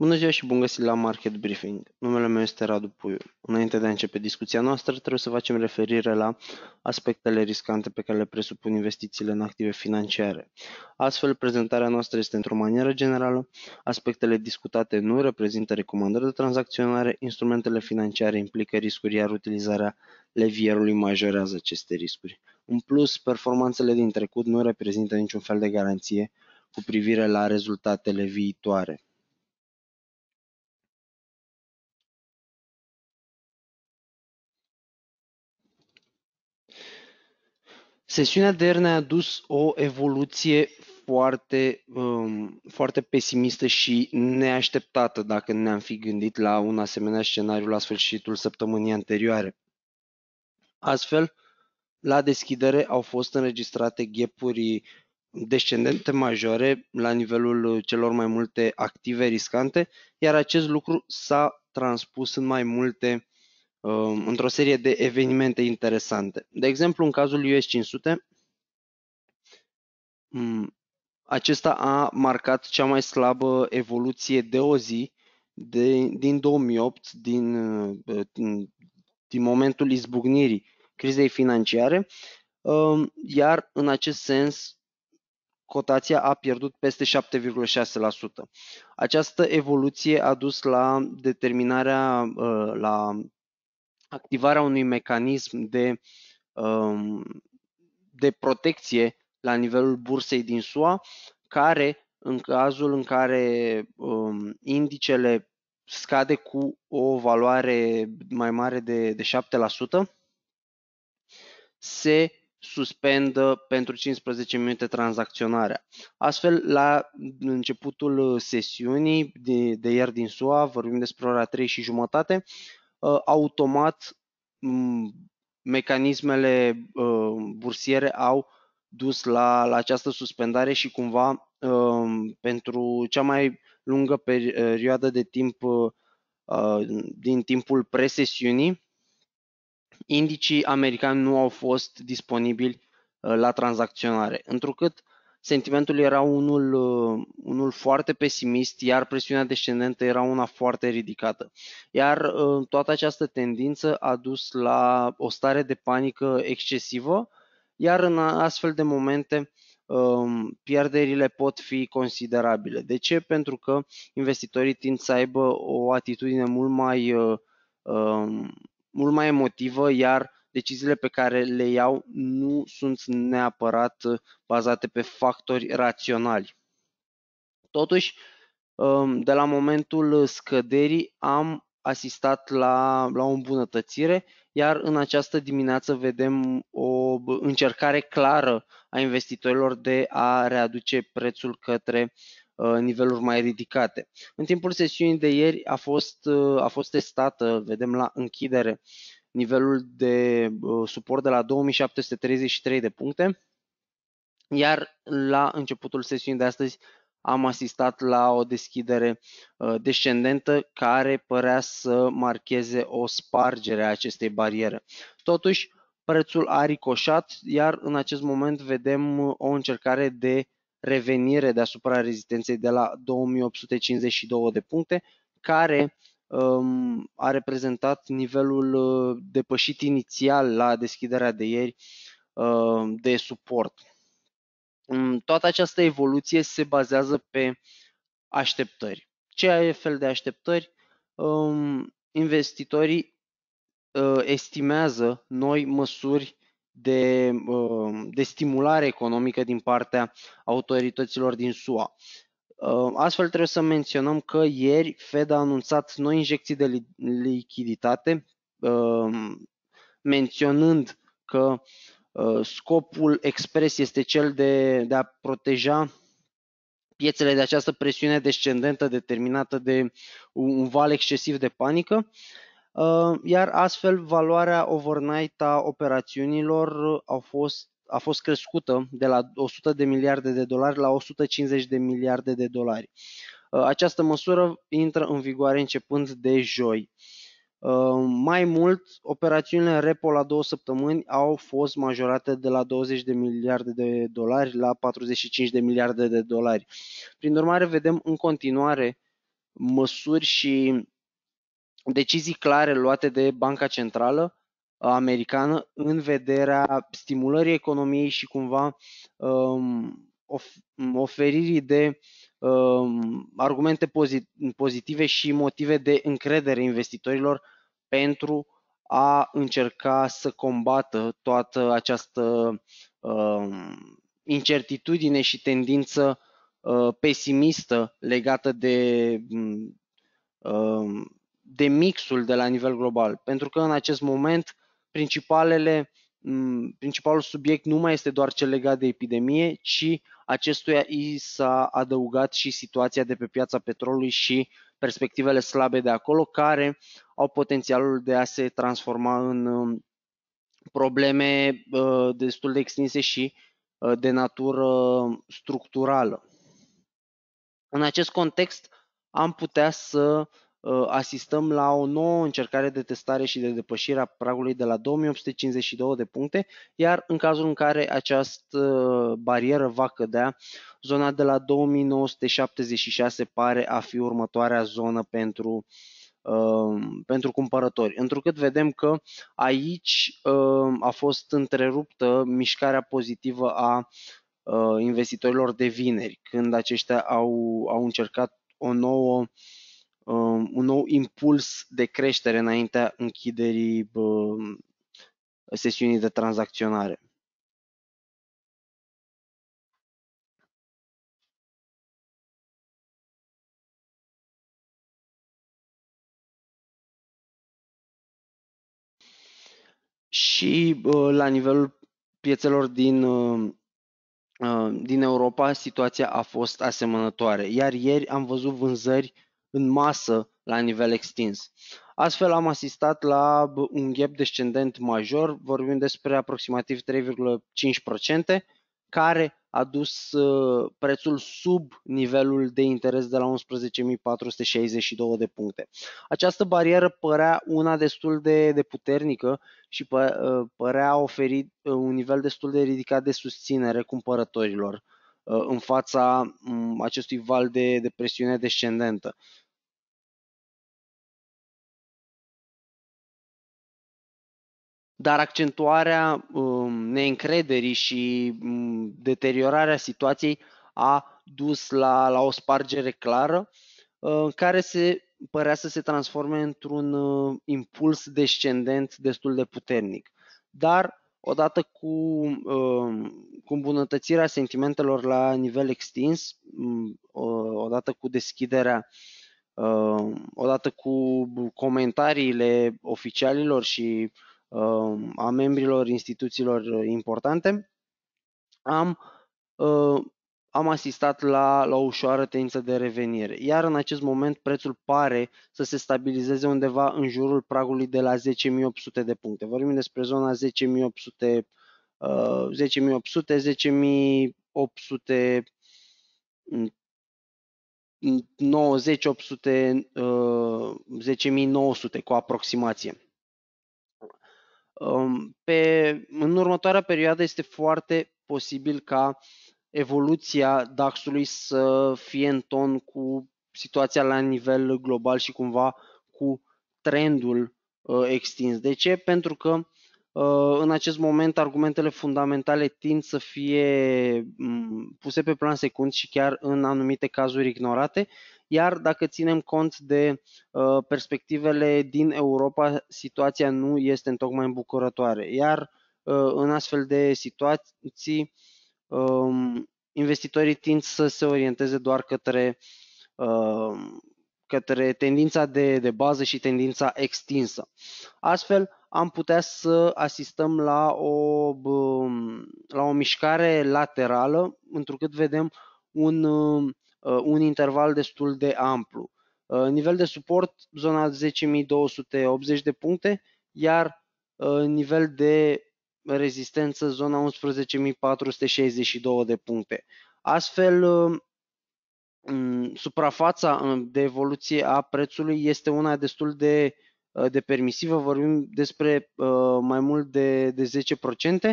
Bună ziua și bun găsit la Market Briefing. Numele meu este Radu Puiu. Înainte de a începe discuția noastră, trebuie să facem referire la aspectele riscante pe care le presupun investițiile în active financiare. Astfel, prezentarea noastră este într-o manieră generală, aspectele discutate nu reprezintă recomandări de tranzacționare, instrumentele financiare implică riscuri, iar utilizarea levierului majorează aceste riscuri. În plus, performanțele din trecut nu reprezintă niciun fel de garanție cu privire la rezultatele viitoare. Sesiunea de ieri ne-a adus o evoluție foarte, um, foarte pesimistă și neașteptată dacă ne-am fi gândit la un asemenea scenariu la sfârșitul săptămânii anterioare. Astfel, la deschidere au fost înregistrate ghepuri descendente majore la nivelul celor mai multe active riscante, iar acest lucru s-a transpus în mai multe Um, într-o serie de evenimente interesante. De exemplu, în cazul US 500, mm, acesta a marcat cea mai slabă evoluție de o zi de, din 2008, din, uh, din, din momentul izbucnirii crizei financiare, um, iar în acest sens cotația a pierdut peste 7,6%. Această evoluție a dus la determinarea, uh, la activarea unui mecanism de, um, de protecție la nivelul bursei din SUA, care în cazul în care um, indicele scade cu o valoare mai mare de, de 7%, se suspendă pentru 15 minute tranzacționarea. Astfel, la începutul sesiunii de, de ieri din SUA, vorbim despre ora 3 și jumătate, Uh, automat mecanismele uh, bursiere au dus la, la această suspendare și cumva um, pentru cea mai lungă uh, perioadă de timp din timpul presesiunii, indicii americani nu au fost disponibili la tranzacționare, întrucât sentimentul era unul, uh, unul foarte pesimist, iar presiunea descendentă era una foarte ridicată. Iar uh, toată această tendință a dus la o stare de panică excesivă, iar în astfel de momente um, pierderile pot fi considerabile. De ce? Pentru că investitorii tind să aibă o atitudine mult mai, uh, um, mult mai emotivă, iar deciziile pe care le iau nu sunt neapărat uh, bazate pe factori raționali. Totuși, um, de la momentul scăderii am asistat la, la o îmbunătățire, iar în această dimineață vedem o încercare clară a investitorilor de a readuce prețul către uh, niveluri mai ridicate. În timpul sesiunii de ieri a fost, uh, a fost testată, vedem la închidere, nivelul de suport de la 2733 de puncte, iar la începutul sesiunii de astăzi am asistat la o deschidere ă, descendentă care părea să marcheze o spargere a acestei bariere. Totuși, prețul a ricoșat, iar în acest moment vedem ă, o încercare de revenire deasupra rezistenței de la 2852 de puncte, care Um, a reprezentat nivelul uh, depășit inițial la deschiderea de ieri um, de suport. Mm, toată această evoluție se bazează pe așteptări. Ce fel de așteptări? Um, investitorii uh, estimează noi măsuri de, de stimulare economică din partea autorităților din SUA. Ă, astfel trebuie să menționăm că ieri Fed a anunțat noi injecții de lichiditate, ă, menționând că ă, scopul expres este cel de, de a proteja piețele de această presiune descendentă determinată de un val excesiv de panică, iar astfel valoarea overnight a operațiunilor au fost a fost crescută de la 100 de miliarde de dolari la 150 de miliarde de dolari. Uh, această măsură intră în vigoare începând de joi. Uh, mai mult, operațiunile repo la două săptămâni au fost majorate de la 20 de miliarde de dolari la 45 de miliarde de dolari. Prin urmare, vedem în continuare măsuri și decizii clare luate de Banca Centrală americană în vederea stimulării economiei și cumva um, oferirii de um, argumente pozitive și motive de încredere investitorilor pentru a încerca să combată toată această um, incertitudine și tendință uh, pesimistă legată de, de mixul de la nivel global. Pentru că în acest moment principalele, principalul subiect nu mai este doar cel legat de epidemie, ci acestuia i s-a adăugat și situația de pe piața petrolului și perspectivele slabe de acolo, care au potențialul de a se transforma în probleme destul de extinse și de natură structurală. În acest context, am putea să Ă, asistăm la o nouă încercare de testare și de depășire a pragului de la 2852 de puncte, iar în cazul în care această barieră va cădea, zona de la 2976 pare a fi următoarea zonă pentru ă, pentru cumpărători, întrucât vedem că aici ă, a fost întreruptă mișcarea pozitivă a investitorilor de vineri, când aceștia au, au încercat o nouă uh, Um, un nou impuls de creștere înaintea închiderii sesiunii de tranzacționare. Și la nivelul piețelor din, um, uh, din Europa, situația a fost asemănătoare. Iar ieri am văzut vânzări în masă la nivel extins. Astfel am asistat la un gap descendent major, vorbim despre aproximativ 3,5%, care a dus uh, prețul sub nivelul de interes de la 11.462 de puncte. Această barieră părea una destul de, de puternică și uh, părea oferi uh, un nivel destul de ridicat de susținere cumpărătorilor. Uh, în fața mm, acestui val de, de presiune descendentă. Dar accentuarea um, neîncrederii și mm, deteriorarea situației a dus la, la o spargere clară uh, care se părea să se transforme într-un uh, impuls descendent destul de puternic. Dar odată cu, um, cu îmbunătățirea sentimentelor la nivel extins, odată cu deschiderea, um, odată cu comentariile oficialilor și um, a membrilor instituțiilor importante, am uh, am asistat la, la o ușoară tendință de revenire, iar în acest moment prețul pare să se stabilizeze undeva în jurul pragului de la 10.800 de puncte. Vorbim despre zona 10.800, 10.800, 10.800, 90, 800, 10.900 cu aproximație. Um, pe, în următoarea perioadă este foarte posibil ca uh, evoluția DAX-ului să fie în ton cu situația la nivel global și cumva cu trendul uh, extins. De ce? Pentru că uh, în acest moment argumentele fundamentale tind să fie mm, puse pe plan secund și chiar în anumite cazuri ignorate, iar dacă ținem cont de uh, perspectivele din Europa, situația nu este în tocmai îmbucurătoare. Iar în astfel de situații, investitorii tind să se orienteze doar către, către tendința de, de bază și tendința extinsă. Astfel, am putea să asistăm la o, la o mișcare laterală, întrucât vedem un, un interval destul de amplu. Nivel de suport, zona 10.280 de puncte, iar nivel de rezistență zona 11.462 de puncte. Astfel, um, mm, suprafața um, de evoluție a prețului este una destul de, uh, de permisivă, vorbim despre uh, mai mult de, de 10%,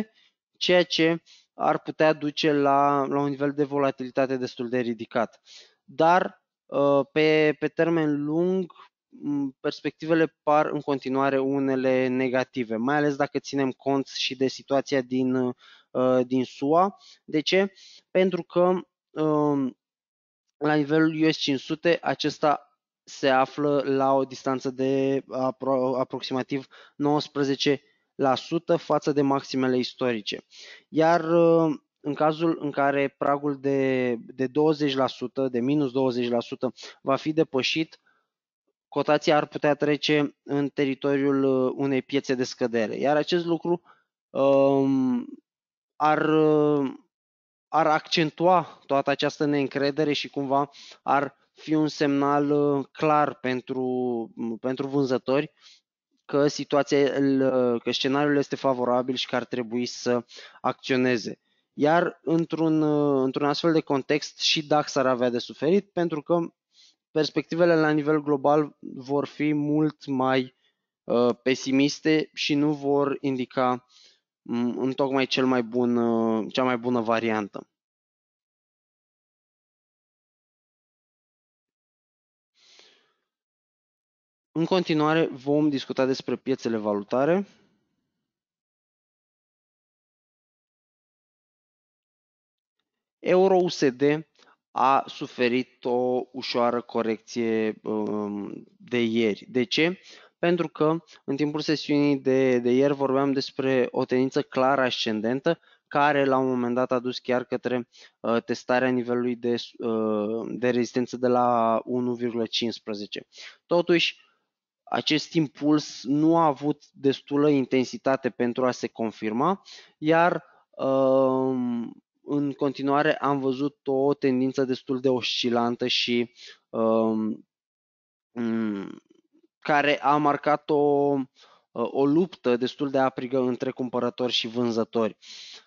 ceea ce ar putea duce la, la un nivel de volatilitate destul de ridicat. Dar uh, pe, pe termen lung, perspectivele par în continuare unele negative, mai ales dacă ținem cont și de situația din, uh, din SUA. De ce? Pentru că um, la nivelul US 500 acesta se află la o distanță de apro- aproximativ 19% față de maximele istorice. Iar uh, în cazul în care pragul de, de 20%, de minus 20% va fi depășit, cotația ar putea trece în teritoriul uh, unei piețe de scădere. Iar acest lucru um, ar, uh, ar accentua toată această neîncredere și cumva ar fi un semnal uh, clar pentru, pentru vânzători că situația, că scenariul este favorabil și că ar trebui să acționeze. Iar într-un, într-un astfel de context și DAX ar avea de suferit pentru că perspectivele la nivel global vor fi mult mai uh, pesimiste și nu vor indica um, în tocmai cel mai bun, uh, cea mai bună variantă. În continuare vom discuta despre piețele valutare. Euro-USD a suferit o ușoară corecție um, de ieri. De ce? Pentru că în timpul sesiunii de, de ieri vorbeam despre o tendință clară ascendentă care la un moment dat a dus chiar către uh, testarea nivelului de, uh, de rezistență de la 1,15. Totuși, acest impuls nu a avut destulă intensitate pentru a se confirma, iar uh, în continuare am văzut o tendință destul de oscilantă și um, mm, care a marcat o, uh, o luptă destul de aprigă între cumpărători și vânzători.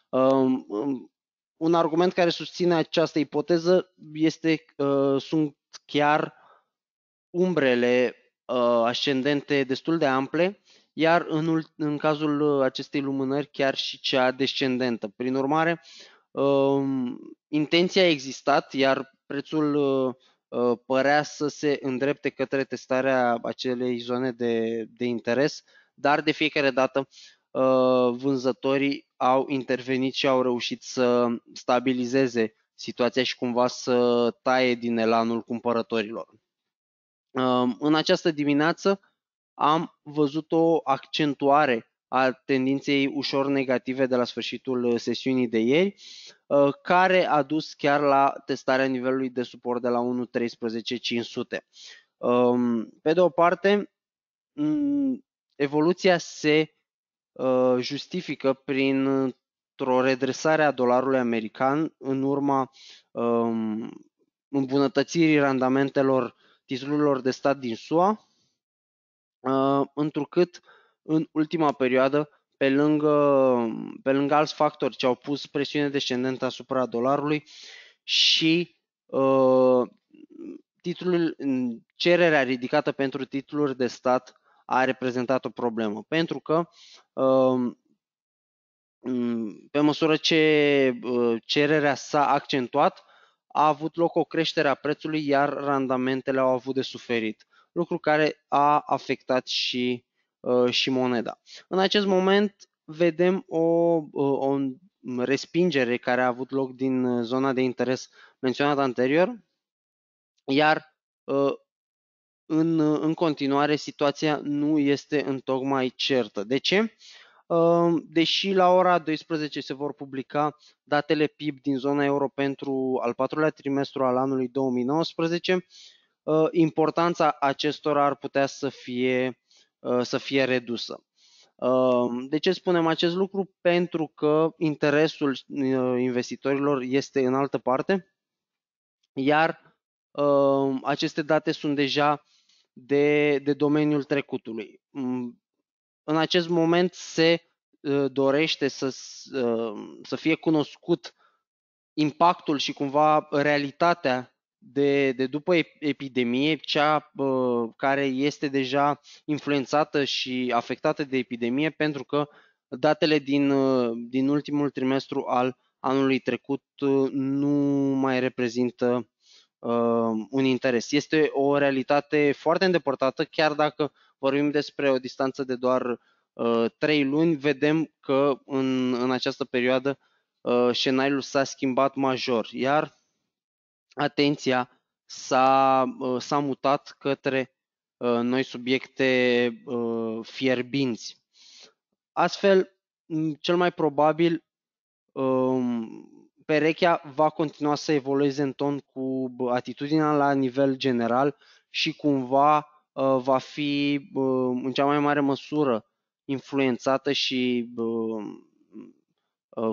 Um, um, un argument care susține această ipoteză este uh, sunt chiar umbrele uh, ascendente destul de ample, iar în, în cazul acestei lumânări chiar și cea descendentă. Prin urmare, uh, intenția a existat, iar prețul ă, ă, părea să se îndrepte către testarea acelei zone de, de interes, dar de fiecare dată ă, vânzătorii au intervenit și au reușit să stabilizeze situația și cumva să taie din elanul cumpărătorilor. În această dimineață am văzut o accentuare a tendinței ușor negative de la sfârșitul uh, sesiunii de ieri, uh, care a dus chiar la testarea nivelului de suport de la 1.13.500. Um, pe de o parte, mm, evoluția se uh, justifică prin o redresare a dolarului american în urma um, îmbunătățirii randamentelor titlurilor de stat din SUA, întrucât în ultima perioadă, pe lângă, pe lângă alți factori ce au pus presiune descendentă asupra dolarului și uh, titlul, cererea ridicată pentru titluri de stat a reprezentat o problemă, pentru că uh, pe măsură ce uh, cererea s-a accentuat, a avut loc o creștere a prețului, iar randamentele au avut de suferit, lucru care a afectat și Uh, și moneda. În acest moment vedem o, uh, o respingere care a avut loc din uh, zona de interes menționată anterior, iar în, în continuare situația nu este în tocmai certă. De ce? Deși la ora 12 se vor publica datele PIB din zona euro pentru al patrulea trimestru al anului 2019, importanța acestora ar putea să fie Uh, să fie redusă. Uh, de ce spunem acest lucru? Pentru că interesul uh, investitorilor este în altă parte, iar aceste date sunt deja de, de domeniul trecutului. Mm, în acest moment se dorește să, să fie cunoscut impactul și cumva realitatea de, de după epidemie, cea uh, care este deja influențată și afectată de epidemie, pentru că datele din, uh, din ultimul trimestru al anului trecut uh, nu mai reprezintă uh, un interes. Este o realitate foarte îndepărtată, chiar dacă vorbim despre o distanță de doar uh, 3 luni, vedem că în, în această perioadă uh, scenariul s-a schimbat major, iar atenția s-a, uh, s-a mutat către uh, noi subiecte uh, fierbinți. Astfel, cel mai probabil, um, perechea va continua să evolueze în ton cu atitudinea la nivel general și cumva va fi în cea mai mare măsură influențată și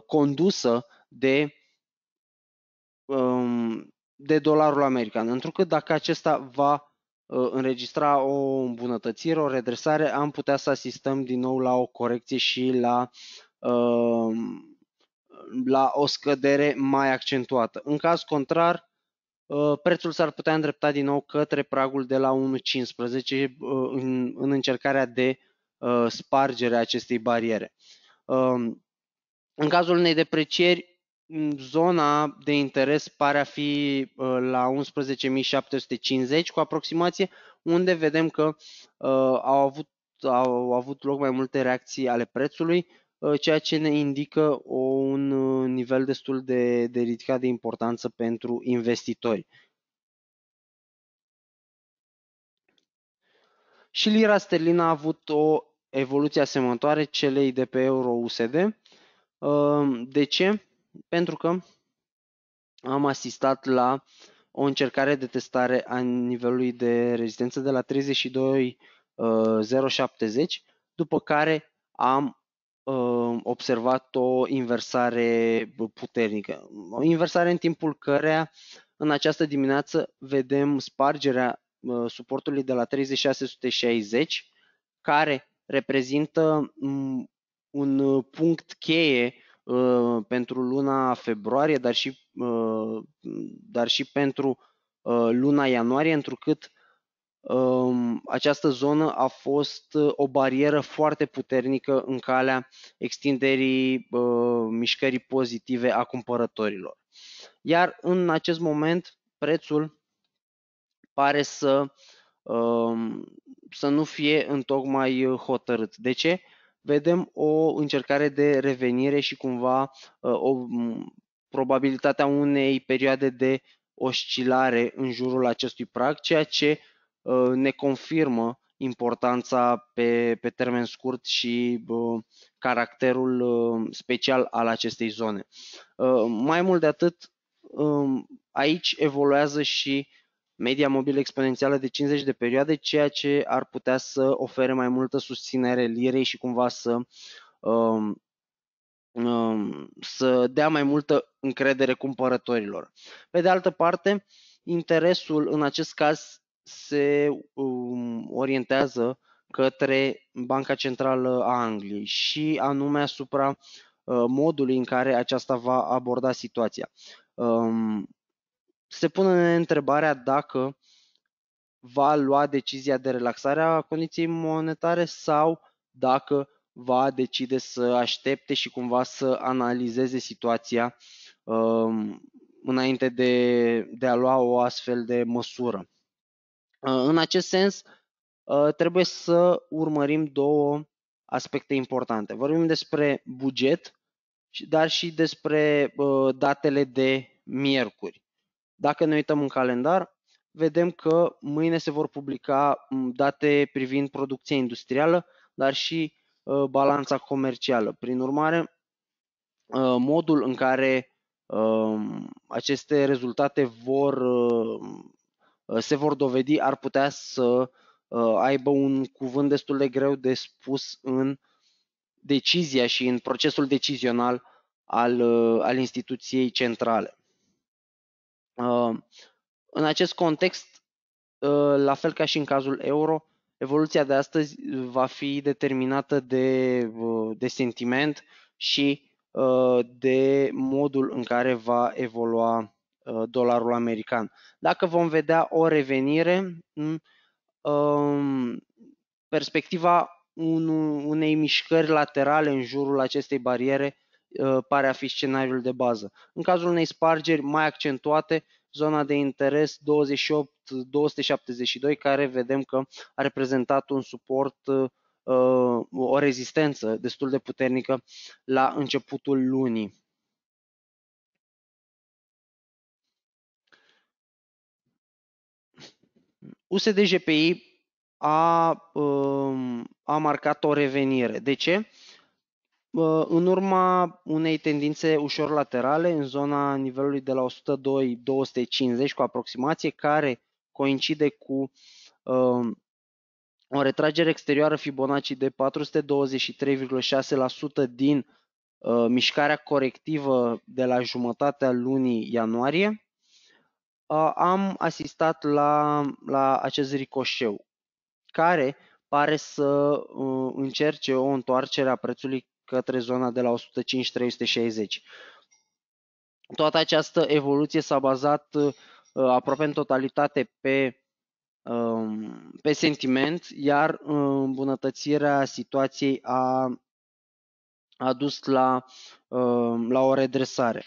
condusă de um, de dolarul american, întrucât dacă acesta va uh, înregistra o îmbunătățire, o redresare, am putea să asistăm din nou la o corecție și la, uh, la o scădere mai accentuată. În caz contrar, uh, prețul s-ar putea îndrepta din nou către pragul de la 1.15 în, în încercarea de spargere a acestei bariere. În cazul unei deprecieri, zona de interes pare a fi ă, la 11.750 cu aproximație, unde vedem că ă, au avut, au avut loc mai multe reacții ale prețului, ă, ceea ce ne indică un nivel destul de, de ridicat de importanță pentru investitori. Și lira sterlină a avut o evoluție asemănătoare celei de pe euro USD. De ce? pentru că am asistat la o încercare de testare a nivelului de rezistență de la 32070, uh, după care am uh, observat o inversare puternică. O inversare în timpul căreia în această dimineață vedem spargerea uh, suportului de la 3660, care reprezintă un punct cheie Uh, pentru luna februarie, dar și, uh, dar și pentru uh, luna ianuarie, întrucât um, această zonă a fost o barieră foarte puternică în calea extinderii mișcării pozitive a cumpărătorilor. Iar în acest moment prețul pare să, um, să nu fie întocmai hotărât. De ce? vedem o încercare de revenire și cumva uh, o probabilitatea unei perioade de oscilare în jurul acestui prag, ceea ce uh, ne confirmă importanța pe, pe termen scurt și uh, caracterul uh, special al acestei zone. Uh, mai mult de atât, uh, aici evoluează și media mobilă exponențială de 50 de perioade, ceea ce ar putea să ofere mai multă susținere lirei și cumva să, um, um, să dea mai multă încredere cumpărătorilor. Pe de altă parte, interesul în acest caz se um, orientează către Banca Centrală a Angliei și anume asupra uh, modului în care aceasta va aborda situația. Um, se pune întrebarea dacă va lua decizia de relaxare a condiției monetare sau dacă va decide să aștepte și cumva să analizeze situația um, înainte de, de a lua o astfel de măsură. Uh, în acest sens, uh, trebuie să urmărim două aspecte importante. Vorbim despre buget, dar și despre uh, datele de miercuri. Dacă ne uităm în calendar, vedem că mâine se vor publica date privind producția industrială, dar și ă, balanța comercială. Prin urmare, ă, modul în care ă, aceste rezultate vor, se vor dovedi ar putea să aibă un cuvânt destul de greu de spus în decizia și în procesul decizional al, al instituției centrale. În acest context, ă, la fel ca și în cazul euro, evoluția de astăzi va fi determinată de, ă, de sentiment și ă, de modul în care va evolua dolarul american. Dacă vom vedea o revenire perspectiva unei mișcări laterale în jurul acestei bariere Uh, pare a fi scenariul de bază. În cazul unei spargeri mai accentuate, zona de interes 28-272, care vedem că a reprezentat un suport, uh, o rezistență destul de puternică la începutul lunii. USDJPI a, um, a marcat o revenire. De ce? în urma unei tendințe ușor laterale în zona nivelului de la 102-250 cu aproximație, care coincide cu uh, o retragere exterioară Fibonacci de 423,6% din uh, mișcarea corectivă de la jumătatea lunii ianuarie, uh, am asistat la, la acest ricoșeu, care pare să uh, încerce o întoarcere a prețului către zona de la 105-360. Toată această evoluție s-a bazat uh, aproape în totalitate pe, um, pe sentiment, iar uh, îmbunătățirea situației a, a dus la, um, la o redresare.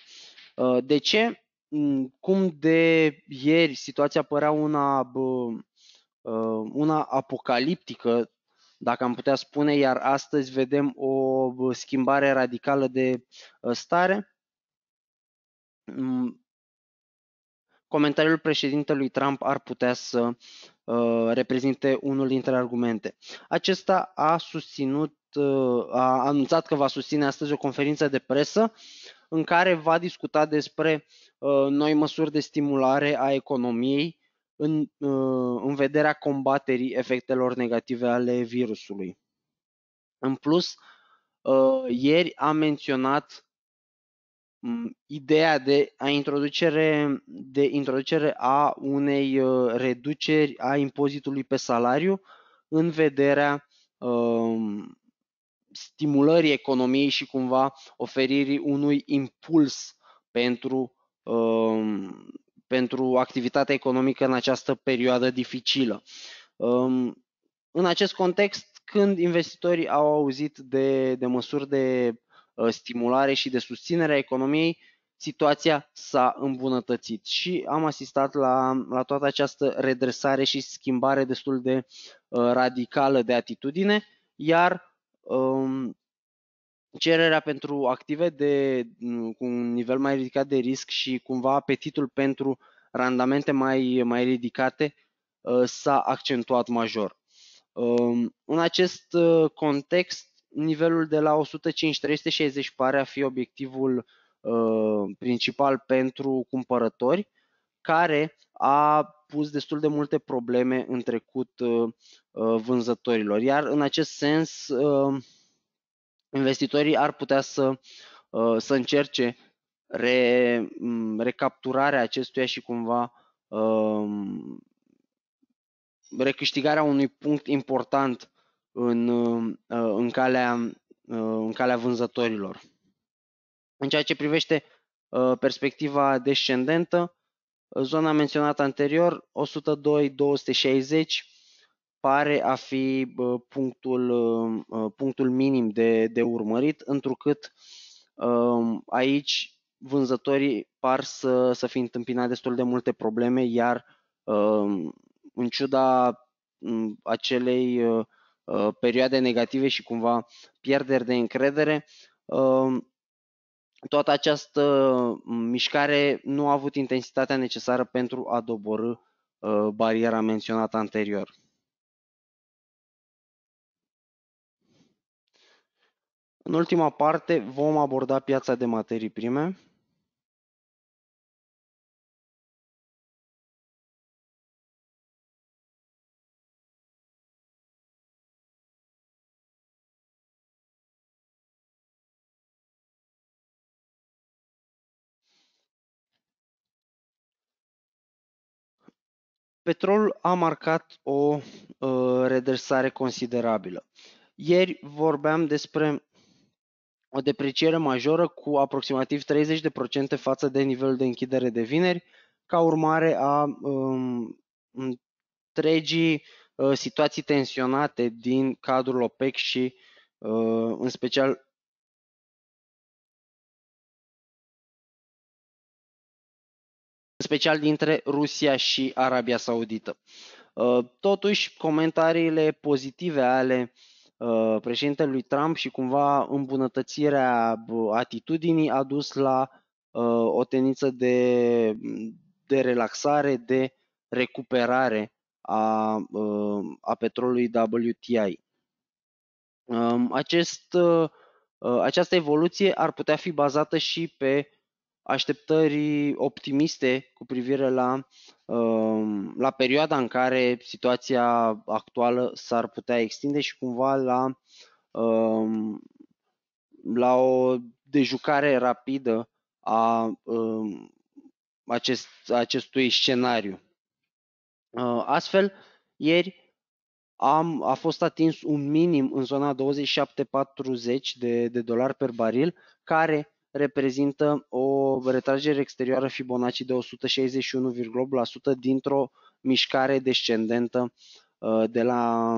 Uh, de ce? Mm, cum de ieri situația părea una, una apocaliptică, dacă am putea spune, iar astăzi vedem o schimbare radicală de ă, stare. Mm. Comentariul președintelui Trump ar putea să ă, reprezinte unul dintre argumente. Acesta a susținut, ă, a anunțat că va susține astăzi o conferință de presă în care va discuta despre noi măsuri de stimulare a economiei în, uh, în vederea combaterii efectelor negative ale virusului. În plus, uh, ieri am menționat mm, ideea de a introducere, de introducere a unei uh, reduceri a impozitului pe salariu în vederea um, stimulării economiei și cumva oferirii unui impuls pentru um, pentru activitatea economică în această perioadă dificilă. Um, în acest context, când investitorii au auzit de, de măsuri de uh, stimulare și de susținere a economiei, situația s-a îmbunătățit și am asistat la, la toată această redresare și schimbare destul de uh, radicală de atitudine, iar um, cererea pentru active de, mm, cu un nivel mai ridicat de risc și cumva apetitul pentru randamente mai, mai ridicate uh, s-a accentuat major. Um, în acest uh, context, nivelul de la 105-360 pare a fi obiectivul uh, principal pentru cumpărători, care a pus destul de multe probleme în trecut vânzătorilor. Iar în acest sens, investitorii ar putea să, uh, să încerce re, mm, recapturarea acestuia și cumva um, recâștigarea unui punct important în, uh, în, calea, uh, în calea vânzătorilor. În ceea ce privește perspectiva descendentă, zona menționată anterior, 102-260, pare a fi punctul, ă, punctul minim de, de urmărit, întrucât ă, aici vânzătorii par să, să fi întâmpinat destul de multe probleme, iar ă, în ciuda acelei perioade negative și cumva pierderi de încredere, toată această mișcare nu a avut intensitatea necesară pentru a doborâ bariera menționată anterior. În ultima parte vom aborda piața de materii prime. petrolul a marcat o uh, redresare considerabilă. Ieri vorbeam despre o depreciere majoră cu aproximativ 30% față de nivelul de închidere de vineri, ca urmare a um, întregii uh, situații tensionate din cadrul OPEC și uh, în special în special dintre Rusia și Arabia Saudită. Uh, totuși, comentariile pozitive ale uh, Uh, președintelui Trump și cumva îmbunătățirea atitudinii a dus la uh, o tendință de, de relaxare, de recuperare a, uh, a petrolului WTI. Um, acest, această evoluție ar putea fi bazată și pe așteptări optimiste cu privire la, um, la perioada în care situația actuală s-ar putea extinde și cumva la, um, la o dejucare rapidă a um, acest, acestui scenariu. Uh, astfel, ieri am, a fost atins un minim în zona 27,40 de, de dolari per baril, care reprezintă o retragere exterioară Fibonacci de 161,8% dintr-o mișcare descendentă uh, de la,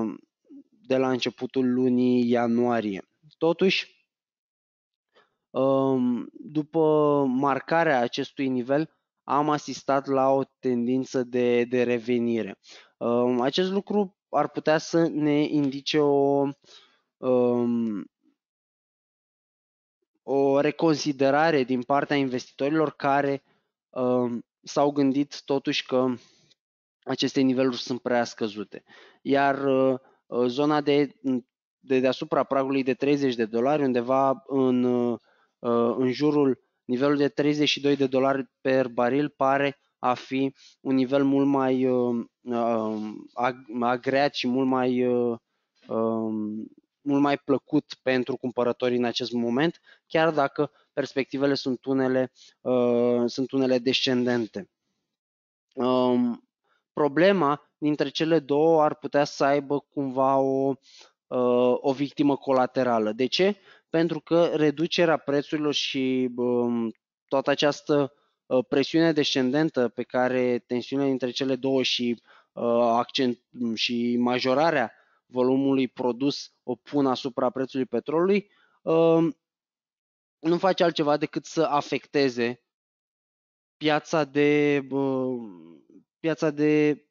de la începutul lunii ianuarie. Totuși, um, după marcarea acestui nivel, am asistat la o tendință de, de revenire. Um, acest lucru ar putea să ne indice o, um, o reconsiderare din partea investitorilor care uh, s-au gândit totuși că aceste niveluri sunt prea scăzute. Iar uh, uh zona de, de deasupra pragului de 30 de dolari, undeva în, uh, în jurul nivelului de 32 de dolari per baril pare a fi un nivel mult mai uh, uh agreat și mult mai uh, um, mult mai plăcut pentru cumpărătorii în acest moment, chiar dacă perspectivele sunt unele, uh, sunt unele descendente. Um, problema dintre cele două ar putea să aibă cumva o, uh, o victimă colaterală. De ce? Pentru că reducerea prețurilor și um, toată această uh, presiune descendentă pe care tensiunea dintre cele două și, uh, accent, și majorarea volumului produs o pun asupra prețului petrolului, um, nu face altceva decât să afecteze piața de, um, piața de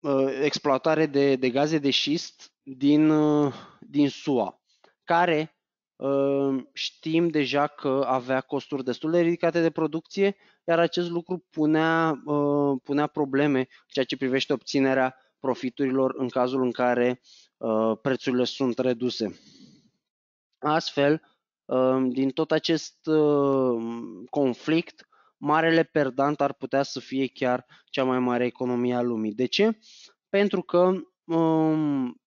uh, exploatare de, de gaze de șist din, uh, din SUA, care um, știm deja că avea costuri destul de ridicate de producție, iar acest lucru punea, uh, punea probleme în ceea ce privește obținerea profiturilor în cazul în care uh, prețurile sunt reduse. Astfel, uh, din tot acest uh, conflict, marele perdant ar putea să fie chiar cea mai mare economie a lumii. De ce? Pentru că um,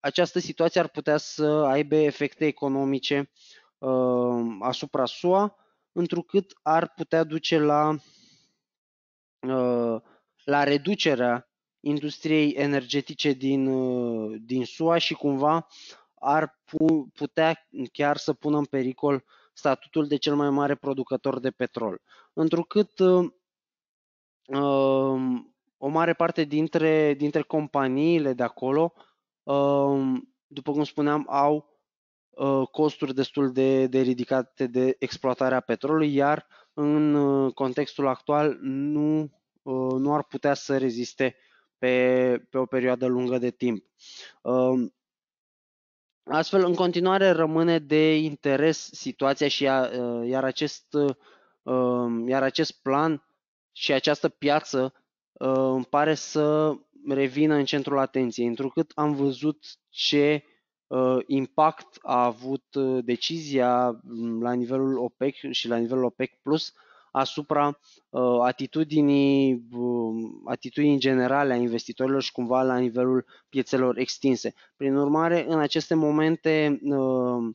această situație ar putea să aibă efecte economice asupra SUA, întrucât ar putea duce la, la reducerea industriei energetice din, uh, din SUA și cumva ar putea chiar să pună în pericol statutul de cel mai mare producător de petrol. Întrucât uh, um, o mare parte dintre, dintre companiile de acolo, um, după cum spuneam, au uh, costuri destul de, de ridicate de exploatarea petrolului, iar în contextul actual nu, nu ar putea să reziste pe, pe o perioadă lungă de timp. Um, astfel, în continuare rămâne de interes situația și uh, iar acest, um, iar acest plan și această piață uh, îmi pare să revină în centrul atenției, întrucât am văzut ce uh, impact a avut decizia mm, la nivelul OPEC și la nivelul OPEC Plus asupra uh, atitudinii, uh, atitudinii generale a investitorilor și cumva la nivelul piețelor extinse. Prin urmare, în aceste momente uh,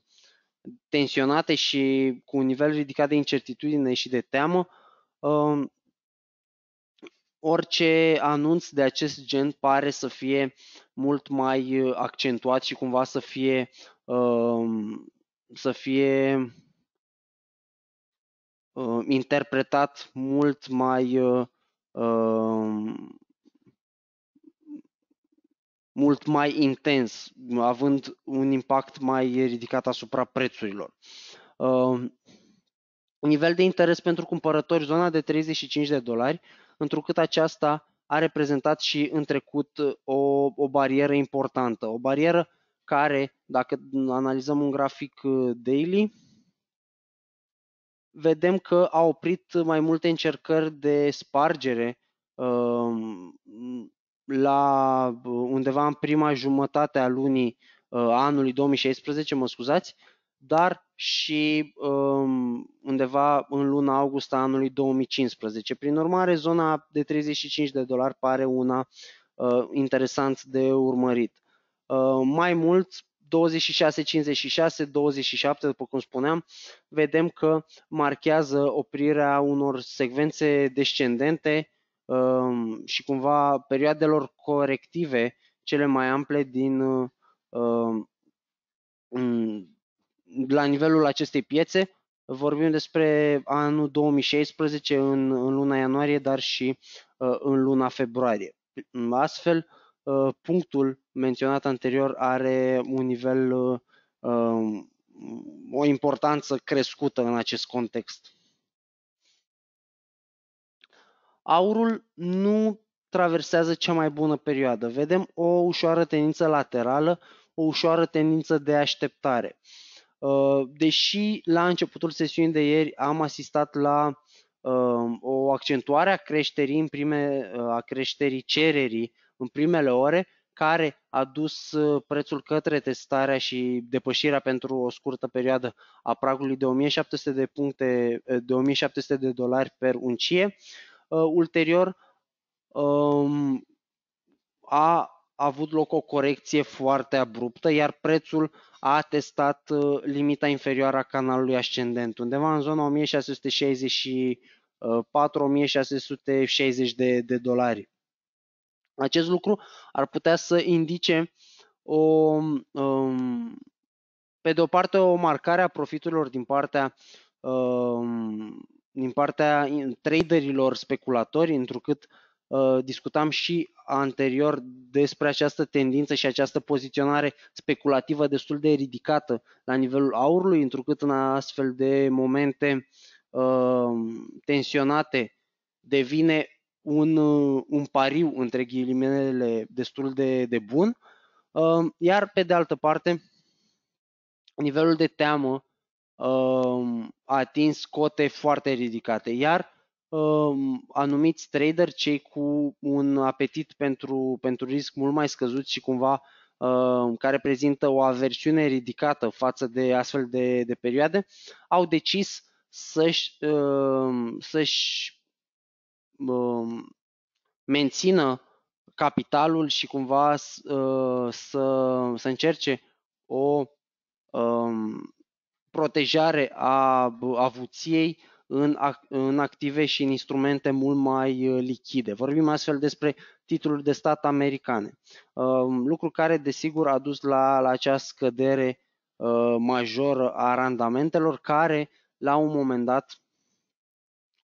tensionate și cu un nivel ridicat de incertitudine și de teamă, uh, orice anunț de acest gen pare să fie mult mai uh, accentuat și cumva să fie, uh, să fie uh, interpretat mult mai uh, um, mult mai intens, având un impact mai ridicat asupra prețurilor. Uh, nivel de interes pentru cumpărători, zona de 35 de dolari, întrucât aceasta a reprezentat și în trecut o, o barieră importantă, o barieră care, dacă analizăm un grafic uh, daily, vedem că a oprit mai multe încercări de spargere um, la undeva în prima jumătate a lunii uh, anului 2016, mă scuzați, dar și um, undeva în luna august a anului 2015. Prin urmare, zona de 35 de dolari pare una uh, interesant de urmărit. Uh, mai mult, 26, 56, 27, după cum spuneam, vedem că marchează oprirea unor secvențe descendente um, și cumva perioadelor corective cele mai ample din um, la nivelul acestei piețe. Vorbim despre anul 2016 în, în luna ianuarie, dar și uh, în luna februarie. Astfel, uh, Uh, punctul menționat anterior are un nivel, uh, um, o importanță crescută în acest context. Aurul nu traversează cea mai bună perioadă. Vedem o ușoară tendință laterală, o ușoară tendință de așteptare. Uh, deși la începutul sesiunii de ieri am asistat la o accentuare a creșterii în prime, a creșterii cererii în primele ore, care a dus uh, prețul către testarea și depășirea pentru o scurtă perioadă a pragului de 1700 de puncte, uh, de 1700 de dolari per uncie. Uh, ulterior um, a avut loc o corecție foarte abruptă, iar prețul a testat limita inferioară a canalului ascendent, undeva în zona 1664-1660 de, de dolari acest lucru ar putea să indice o, um, pe de o parte o marcare a profiturilor din partea um, din partea traderilor speculatori, întrucât uh, discutam și anterior despre această tendință și această poziționare speculativă destul de ridicată la nivelul aurului, întrucât în astfel de momente uh, tensionate devine un, uh, un pariu, între ghilimele destul de, de bun. Uh, iar pe de altă parte, nivelul de teamă uh, a atins cote foarte ridicate, iar anumiți trader, cei cu un apetit pentru, pentru risc mult mai scăzut și cumva care prezintă o aversiune ridicată față de astfel de, de perioade, au decis să-și, să-și Um, mențină capitalul și cumva uh, să, să încerce o um, protejare a avuției în, în active și în instrumente mult mai uh, lichide. Vorbim astfel despre titluri de stat americane, um, lucru care desigur a dus la, la această scădere uh, majoră a randamentelor care la un moment dat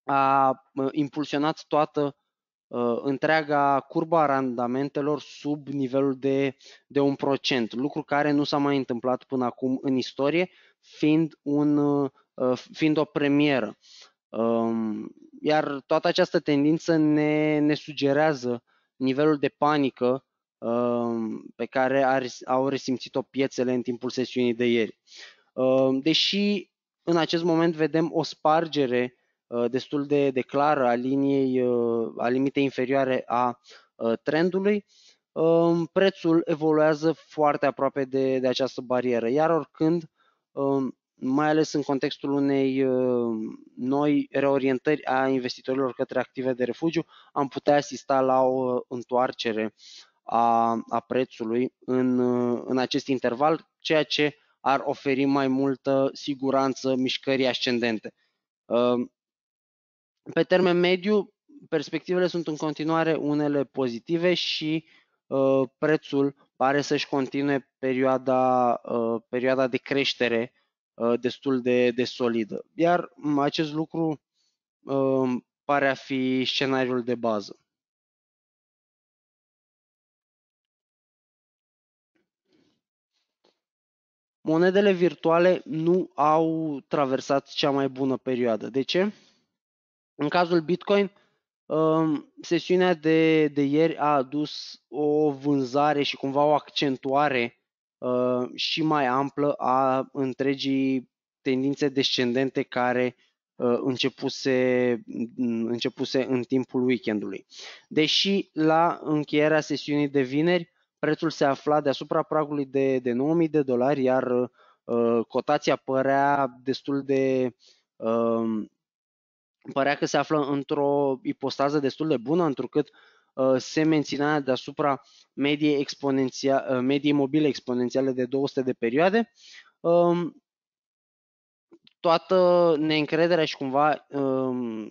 a impulsionat toată ă, întreaga curba a randamentelor sub nivelul de, de 1%, lucru care nu s-a mai întâmplat până acum în istorie, fiind, un, ă, ă, fiind o premieră. Iar toată această tendință ne, ne sugerează nivelul de panică pe care au resimțit-o piețele în timpul sesiunii de ieri. Deși în acest moment vedem o spargere Uh, destul de, de clară a liniei, uh, a limitei inferioare a uh, trendului, um, prețul evoluează foarte aproape de, de această barieră. Iar oricând, um, mai ales în contextul unei noi reorientări a investitorilor către active de refugiu, am putea asista la o întoarcere a, a prețului în, în acest interval, ceea ce ar oferi mai multă siguranță mișcării ascendente. Um, pe termen mediu, perspectivele sunt în continuare unele pozitive și uh, prețul pare să-și continue perioada, uh, perioada de creștere uh, destul de, de solidă. Iar mm, acest lucru uh, pare a fi scenariul de bază. Monedele virtuale nu au traversat cea mai bună perioadă. De ce? În cazul Bitcoin, um, sesiunea de, de ieri a adus o vânzare și cumva o accentuare uh, și mai amplă a întregii tendințe descendente care uh, începuse, mm, începuse în timpul weekendului. Deși la încheierea sesiunii de vineri, prețul se afla deasupra pragului de, de 9000 de dolari, iar uh, cotația părea destul de uh, părea că se află într-o ipostază destul de bună, întrucât uh, se menținea deasupra mediei, exponenția, uh, mediei mobile exponențiale de 200 de perioade. Um, toată neîncrederea și cumva um,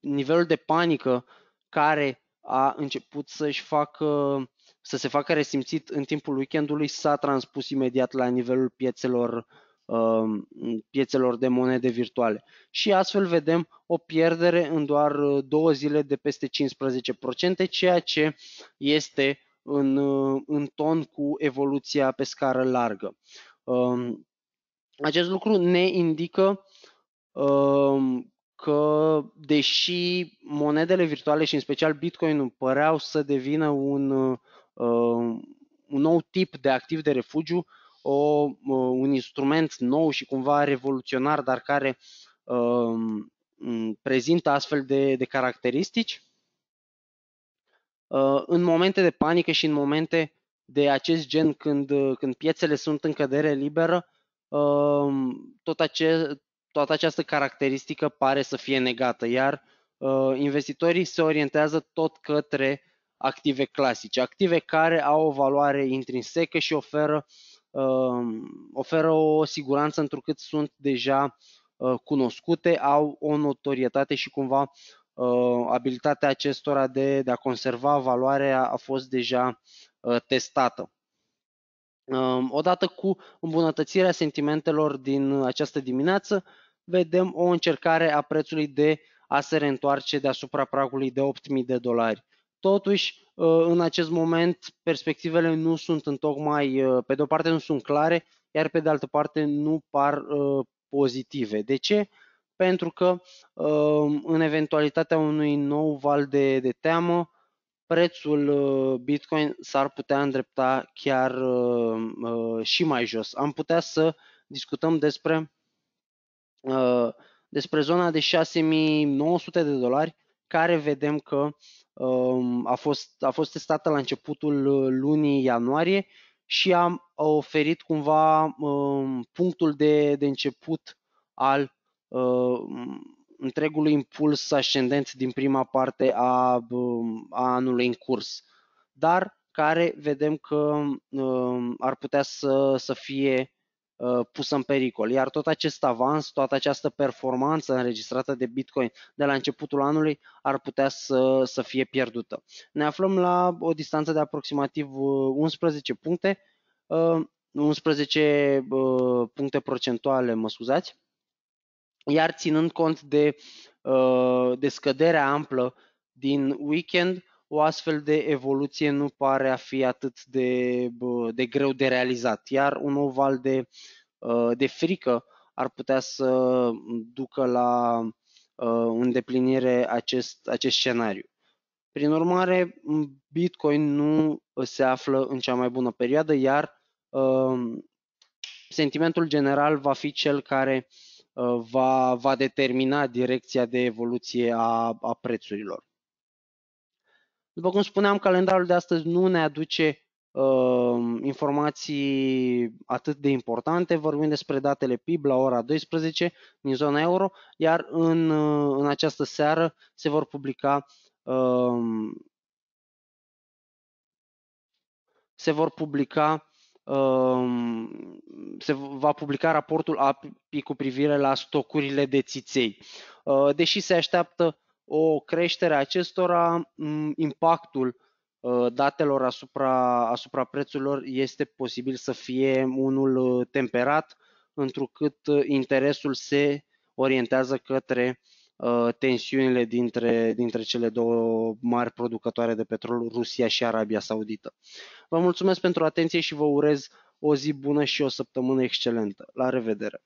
nivelul de panică care a început să-și facă, să se facă resimțit în timpul weekendului s-a transpus imediat la nivelul piețelor uh, Um, piețelor de monede virtuale. Și astfel vedem o pierdere în doar uh, două zile de peste 15%, ceea ce este în, uh, în ton cu evoluția pe scară largă. Um, acest lucru ne indică um, că deși monedele virtuale și în special Bitcoin păreau să devină un, uh, un nou tip de activ de refugiu, o, un instrument nou și cumva revoluționar, dar care um, prezintă astfel de, de caracteristici. Uh, în momente de panică și în momente de acest gen, când, când piețele sunt în cădere liberă, um, tot ace, toată această caracteristică pare să fie negată, iar uh, investitorii se orientează tot către active clasice, active care au o valoare intrinsecă și oferă uh, Ehm, oferă o siguranță întrucât sunt deja ă, cunoscute, au o notorietate și cumva ă, abilitatea acestora de, de a conserva valoarea a fost deja ă, testată. Ehm, odată cu îmbunătățirea sentimentelor din această dimineață, vedem o încercare a prețului de a se reîntoarce deasupra pragului de 8.000 de dolari. Totuși, Uh, în acest moment perspectivele nu sunt în tocmai, uh, pe de o parte nu sunt clare, iar pe de altă parte nu par uh, pozitive. De ce? Pentru că în eventualitatea unui nou val de, de teamă, prețul Bitcoin s-ar putea îndrepta chiar și mai jos. Am putea să discutăm despre, despre zona de 6900 de dolari, care vedem că a fost, a fost testată la începutul uh, lunii ianuarie și a oferit cumva um, punctul de, de început al uh, întregului impuls ascendent din prima parte a, um, a anului în curs, dar care vedem că um, ar putea să, să fie Uh, pusă în pericol. Iar tot acest avans, toată această performanță înregistrată de Bitcoin de la începutul anului ar putea să, să fie pierdută. Ne aflăm la o distanță de aproximativ 11 uh, puncte, 11 uh, puncte procentuale, mă scuzați, iar ținând cont de, de scăderea amplă din weekend, o astfel de evoluție nu pare a fi atât de, de greu de realizat, iar un nou val de, ă, de frică ar putea să ducă la ă, îndeplinire acest, acest scenariu. Prin urmare, Bitcoin nu se află în cea mai bună perioadă, iar ă, sentimentul general va fi cel care va, va determina direcția de evoluție a, a prețurilor. După cum spuneam, calendarul de astăzi nu ne aduce uh, informații atât de importante. Vorbim despre datele PIB la ora 12 din zona euro, iar în, uh, în această seară se vor publica uh, se vor publica uh, se va publica raportul API cu privire la stocurile de țiței. Uh, deși se așteaptă o creștere a acestora, mm, impactul uh, datelor asupra, asupra prețurilor este posibil să fie unul uh, temperat, întrucât uh, interesul se orientează către tensiunile dintre, dintre cele două mari producătoare de petrol, Rusia și Arabia Saudită. Vă mulțumesc pentru atenție și vă urez o zi bună și o săptămână excelentă. La revedere!